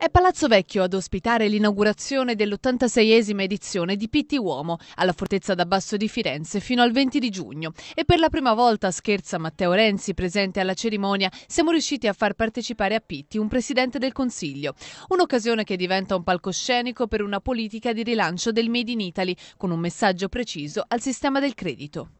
È Palazzo Vecchio ad ospitare l'inaugurazione dell'86esima edizione di Pitti Uomo alla Fortezza d'Abbasso di Firenze fino al 20 di giugno e per la prima volta, scherza Matteo Renzi presente alla cerimonia, siamo riusciti a far partecipare a Pitti un Presidente del Consiglio, un'occasione che diventa un palcoscenico per una politica di rilancio del Made in Italy con un messaggio preciso al sistema del credito.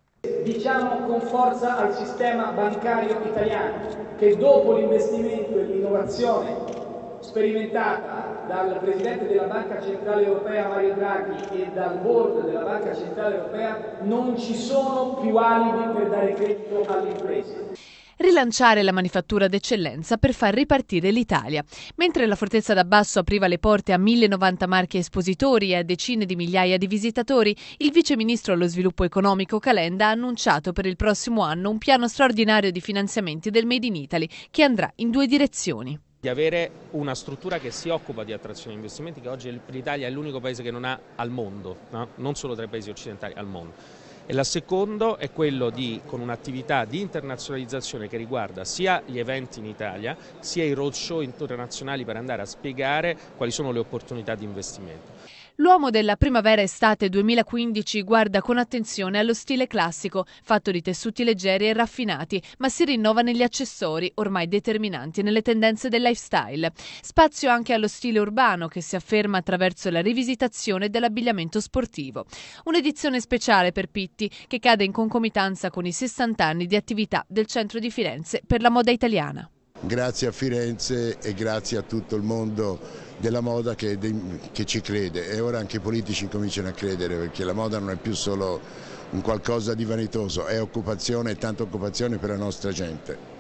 Diciamo con forza al sistema bancario italiano che dopo l'investimento e l'innovazione sperimentata dal Presidente della Banca Centrale Europea Mario Draghi e dal Board della Banca Centrale Europea non ci sono più alibi per dare credito alle imprese rilanciare la manifattura d'eccellenza per far ripartire l'Italia. Mentre la Fortezza d'Abbasso apriva le porte a 1090 marchi espositori e a decine di migliaia di visitatori, il vice ministro allo sviluppo economico Calenda ha annunciato per il prossimo anno un piano straordinario di finanziamenti del Made in Italy che andrà in due direzioni di avere una struttura che si occupa di attrazione di investimenti, che oggi l'Italia è l'unico paese che non ha al mondo, no? non solo tra i paesi occidentali, al mondo. E la seconda è quello di, con un'attività di internazionalizzazione che riguarda sia gli eventi in Italia, sia i roadshow internazionali per andare a spiegare quali sono le opportunità di investimento. L'uomo della primavera-estate 2015 guarda con attenzione allo stile classico, fatto di tessuti leggeri e raffinati, ma si rinnova negli accessori, ormai determinanti nelle tendenze del lifestyle. Spazio anche allo stile urbano, che si afferma attraverso la rivisitazione dell'abbigliamento sportivo. Un'edizione speciale per Pitti, che cade in concomitanza con i 60 anni di attività del centro di Firenze per la moda italiana. Grazie a Firenze e grazie a tutto il mondo della moda che, che ci crede e ora anche i politici cominciano a credere perché la moda non è più solo un qualcosa di vanitoso, è occupazione e tanta occupazione per la nostra gente.